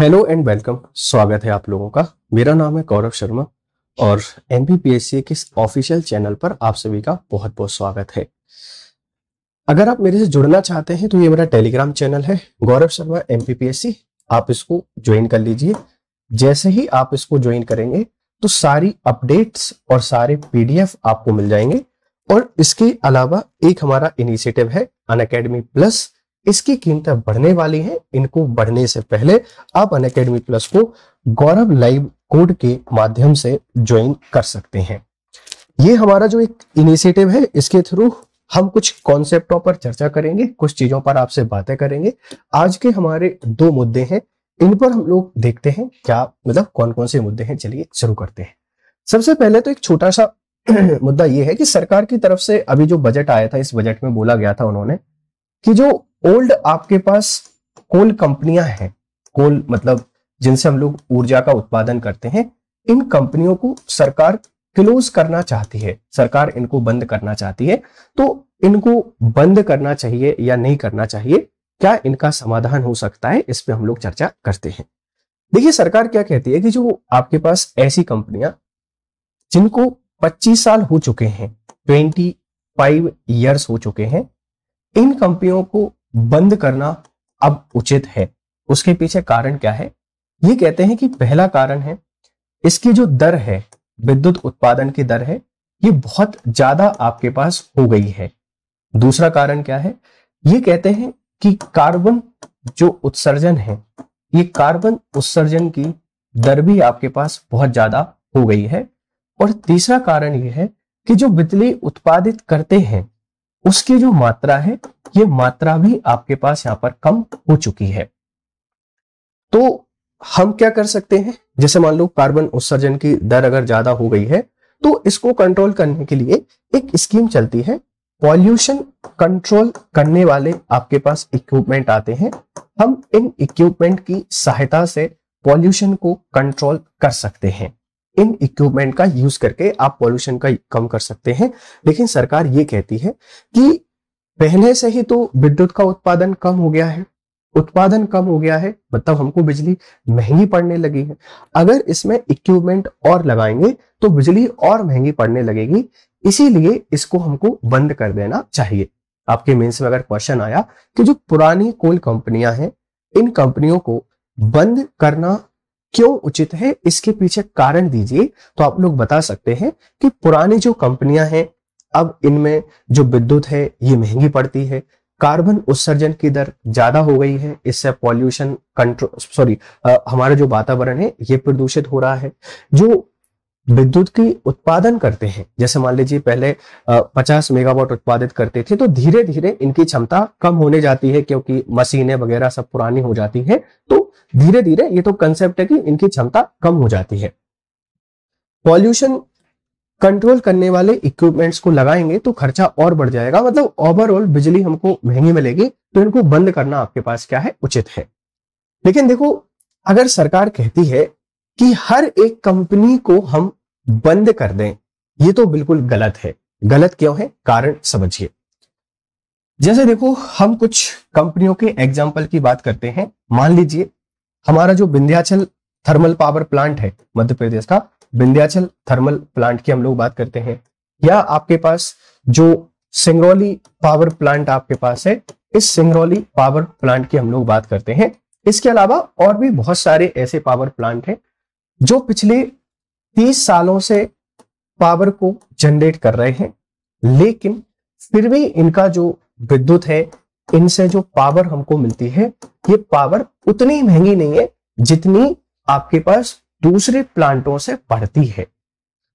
hello and welcome स्वागत है आप लोगों का मेरा नाम है गौरव शर्मा और एम के ऑफिशियल चैनल पर आप सभी का बहुत बहुत स्वागत है अगर आप मेरे से जुड़ना चाहते हैं तो ये मेरा टेलीग्राम चैनल है गौरव शर्मा एम आप इसको ज्वाइन कर लीजिए जैसे ही आप इसको ज्वाइन करेंगे तो सारी अपडेट्स और सारे पीडीएफ आपको मिल जाएंगे और इसके अलावा एक हमारा इनिशिएटिव है अन प्लस इसकी कीमतें बढ़ने वाली हैं इनको बढ़ने से पहले आप अन प्लस को गौरव लाइव कोड के माध्यम से ज्वाइन कर सकते हैं ये हमारा जो एक इनिशिएटिव है इसके थ्रू हम कुछ कॉन्सेप्टों पर चर्चा करेंगे कुछ चीजों पर आपसे बातें करेंगे आज के हमारे दो मुद्दे हैं इन पर हम लोग देखते हैं क्या मतलब कौन कौन से मुद्दे हैं चलिए शुरू करते हैं सबसे पहले तो एक छोटा सा मुद्दा यह है कि सरकार की तरफ से अभी जो बजट आया था इस बजट में बोला गया था उन्होंने कि जो ओल्ड आपके पास कोल कंपनियां हैं कोल मतलब जिनसे हम लोग ऊर्जा का उत्पादन करते हैं इन कंपनियों को सरकार क्लोज करना चाहती है सरकार इनको बंद करना चाहती है तो इनको बंद करना चाहिए या नहीं करना चाहिए क्या इनका समाधान हो सकता है इस पर हम लोग चर्चा करते हैं देखिए सरकार क्या कहती है कि जो आपके पास ऐसी कंपनियां जिनको 25 साल हो चुके हैं 25 फाइव ईयर्स हो चुके हैं इन कंपनियों को बंद करना अब उचित है उसके पीछे कारण क्या है ये कहते हैं कि पहला कारण है इसकी जो दर है विद्युत उत्पादन की दर है ये बहुत ज्यादा आपके पास हो गई है दूसरा कारण क्या है ये कहते हैं कि कार्बन जो उत्सर्जन है ये कार्बन उत्सर्जन की दर भी आपके पास बहुत ज्यादा हो गई है और तीसरा कारण यह है कि जो बिजली उत्पादित करते हैं उसकी जो मात्रा है ये मात्रा भी आपके पास यहां पर कम हो चुकी है तो हम क्या कर सकते हैं जैसे मान लो कार्बन उत्सर्जन की दर अगर ज्यादा हो गई है तो इसको कंट्रोल करने के लिए एक स्कीम चलती है पॉल्यूशन कंट्रोल करने वाले आपके पास इक्विपमेंट आते हैं हम इन इक्विपमेंट की सहायता से पॉल्यूशन को कंट्रोल कर सकते हैं इन इक्विपमेंट का यूज करके आप पॉल्यूशन का कम कर सकते हैं लेकिन सरकार ये कहती है कि पहले से ही तो विद्युत का उत्पादन कम हो गया है उत्पादन कम हो गया है मतलब हमको बिजली महंगी पड़ने लगी है अगर इसमें इक्विपमेंट और लगाएंगे तो बिजली और महंगी पड़ने लगेगी इसीलिए इसको हमको बंद कर देना चाहिए आपके मेन्स में अगर क्वेश्चन आया कि जो पुरानी कोल कंपनियां हैं इन कंपनियों को बंद करना क्यों उचित है इसके पीछे कारण दीजिए तो आप लोग बता सकते हैं कि पुरानी जो कंपनियां हैं अब इनमें जो विद्युत है ये महंगी पड़ती है कार्बन उत्सर्जन की दर ज्यादा हो गई है इससे पॉल्यूशन कंट्रोल सॉरी हमारा जो वातावरण है ये प्रदूषित हो रहा है जो विद्युत की उत्पादन करते हैं जैसे मान लीजिए पहले आ, 50 मेगावाट उत्पादित करते थे तो धीरे धीरे इनकी क्षमता कम होने जाती है क्योंकि मशीनें वगैरह सब पुरानी हो जाती है तो धीरे धीरे ये तो कंसेप्ट है कि इनकी क्षमता कम हो जाती है पॉल्यूशन कंट्रोल करने वाले इक्विपमेंट्स को लगाएंगे तो खर्चा और बढ़ जाएगा मतलब ओवरऑल बिजली हमको महंगी मिलेगी तो इनको बंद करना आपके पास क्या है उचित है लेकिन देखो अगर सरकार कहती है कि हर एक कंपनी को हम बंद कर दें ये तो बिल्कुल गलत है गलत क्यों है कारण समझिए जैसे देखो हम कुछ कंपनियों के एग्जाम्पल की बात करते हैं मान लीजिए हमारा जो विंध्याचल थर्मल पावर प्लांट है मध्य प्रदेश का विंध्याचल थर्मल प्लांट की हम लोग बात करते हैं या आपके पास जो सिंगरौली पावर प्लांट आपके पास है इस सिंगरौली पावर प्लांट की हम लोग बात करते हैं इसके अलावा और भी बहुत सारे ऐसे पावर प्लांट हैं जो पिछले तीस सालों से पावर को जनरेट कर रहे हैं लेकिन फिर भी इनका जो विद्युत है इनसे जो पावर हमको मिलती है ये पावर उतनी महंगी नहीं है जितनी आपके पास दूसरे प्लांटों से पड़ती है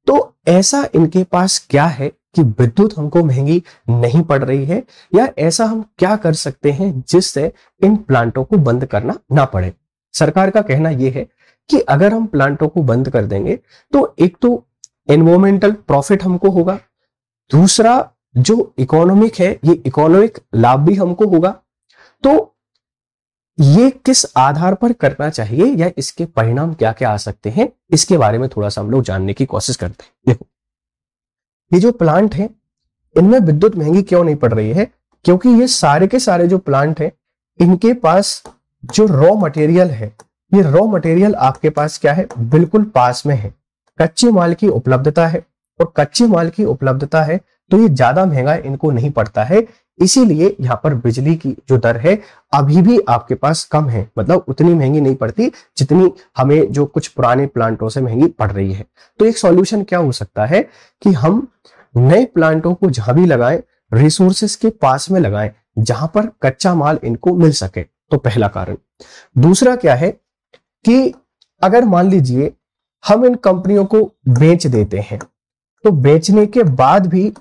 तो ऐसा इनके पास क्या है कि विद्युत हमको महंगी नहीं पड़ रही है या ऐसा हम क्या कर सकते हैं जिससे इन प्लांटों को बंद करना ना पड़े सरकार का कहना यह है कि अगर हम प्लांटों को बंद कर देंगे तो एक तो एनवायरमेंटल प्रॉफिट हमको होगा दूसरा जो इकोनॉमिक है ये इकोनॉमिक लाभ भी हमको होगा तो ये किस आधार पर करना चाहिए या इसके परिणाम क्या क्या आ सकते हैं इसके बारे में थोड़ा सा हम लोग जानने की कोशिश करते हैं देखो ये जो प्लांट है इनमें विद्युत महंगी क्यों नहीं पड़ रही है क्योंकि ये सारे के सारे जो प्लांट है इनके पास जो रॉ मटेरियल है ये रॉ मटेरियल आपके पास क्या है बिल्कुल पास में है कच्चे माल की उपलब्धता है और कच्चे माल की उपलब्धता है तो ये ज्यादा महंगा इनको नहीं पड़ता है इसीलिए यहाँ पर बिजली की जो दर है अभी भी आपके पास कम है मतलब उतनी महंगी नहीं पड़ती जितनी हमें जो कुछ पुराने प्लांटों से महंगी पड़ रही है तो एक सॉल्यूशन क्या हो सकता है कि हम नए प्लांटों को जहां भी लगाएं रिसोर्सेस के पास में लगाएं जहां पर कच्चा माल इनको मिल सके तो पहला कारण दूसरा क्या है कि अगर मान लीजिए हम इन कंपनियों को बेच देते हैं तो बेचने के बाद भी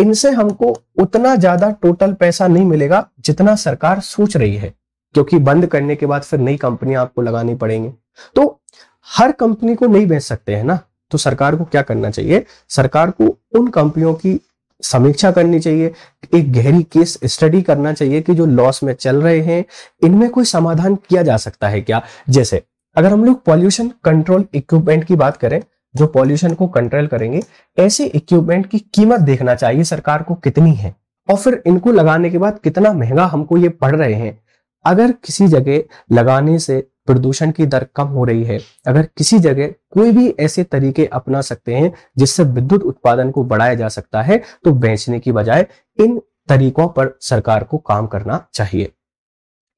इनसे हमको उतना ज्यादा टोटल पैसा नहीं मिलेगा जितना सरकार सोच रही है क्योंकि बंद करने के बाद फिर नई कंपनियां आपको लगानी पड़ेंगी तो हर कंपनी को नहीं बेच सकते हैं ना तो सरकार को क्या करना चाहिए सरकार को उन कंपनियों की समीक्षा करनी चाहिए एक गहरी केस स्टडी करना चाहिए कि जो लॉस में चल रहे हैं इनमें कोई समाधान किया जा सकता है क्या जैसे अगर हम लोग पॉल्यूशन कंट्रोल इक्विपमेंट की बात करें जो पॉल्यूशन को कंट्रोल करेंगे ऐसे इक्विपमेंट की कीमत देखना चाहिए सरकार को कितनी है और फिर इनको लगाने के बाद कितना महंगा हमको ये पड़ रहे हैं अगर किसी जगह लगाने से प्रदूषण की दर कम हो रही है अगर किसी जगह कोई भी ऐसे तरीके अपना सकते हैं जिससे विद्युत उत्पादन को बढ़ाया जा सकता है तो बेचने की बजाय इन तरीकों पर सरकार को काम करना चाहिए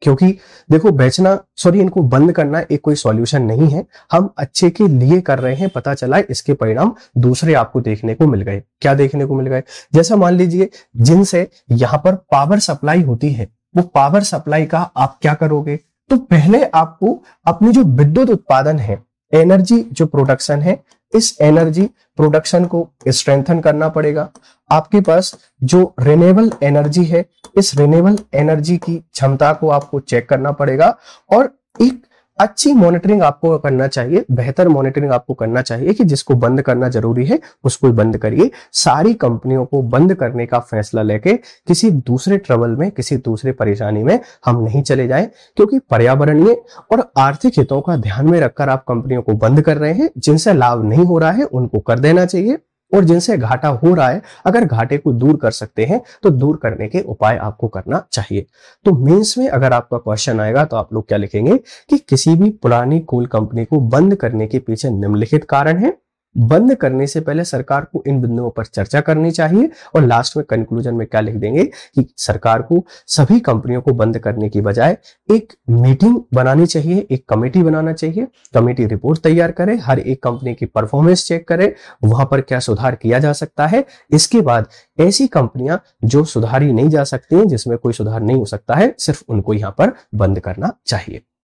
क्योंकि देखो बेचना सॉरी इनको बंद करना एक कोई सॉल्यूशन नहीं है हम अच्छे के लिए कर रहे हैं पता चला इसके परिणाम दूसरे आपको देखने को मिल गए क्या देखने को मिल गए जैसा मान लीजिए जिनसे यहां पर पावर सप्लाई होती है वो पावर सप्लाई का आप क्या करोगे तो पहले आपको अपनी जो विद्युत उत्पादन है एनर्जी जो प्रोडक्शन है इस एनर्जी प्रोडक्शन को स्ट्रेंथन करना पड़ेगा आपके पास जो रिनेबल एनर्जी है इस रिनेबल एनर्जी की क्षमता को आपको चेक करना पड़ेगा और एक अच्छी मॉनिटरिंग आपको करना चाहिए बेहतर मॉनिटरिंग आपको करना चाहिए कि जिसको बंद करना जरूरी है उसको बंद करिए सारी कंपनियों को बंद करने का फैसला लेके किसी दूसरे ट्रबल में किसी दूसरे परेशानी में हम नहीं चले जाएं क्योंकि पर्यावरणीय और आर्थिक हितों का ध्यान में रखकर आप कंपनियों को बंद कर रहे हैं जिनसे लाभ नहीं हो रहा है उनको कर देना चाहिए और जिनसे घाटा हो रहा है अगर घाटे को दूर कर सकते हैं तो दूर करने के उपाय आपको करना चाहिए तो मेंस में अगर आपका क्वेश्चन आएगा तो आप लोग क्या लिखेंगे कि किसी भी पुरानी कोल कंपनी को बंद करने के पीछे निम्नलिखित कारण है बंद करने से पहले सरकार को इन बिंदुओं पर चर्चा करनी चाहिए और लास्ट में कंक्लूजन में क्या लिख देंगे कि सरकार को सभी कंपनियों को बंद करने की बजाय एक मीटिंग बनानी चाहिए एक कमेटी बनाना चाहिए कमेटी रिपोर्ट तैयार करे हर एक कंपनी की परफॉर्मेंस चेक करे वहां पर क्या सुधार किया जा सकता है इसके बाद ऐसी कंपनियां जो सुधारी नहीं जा सकती जिसमें कोई सुधार नहीं हो सकता है सिर्फ उनको यहां पर बंद करना चाहिए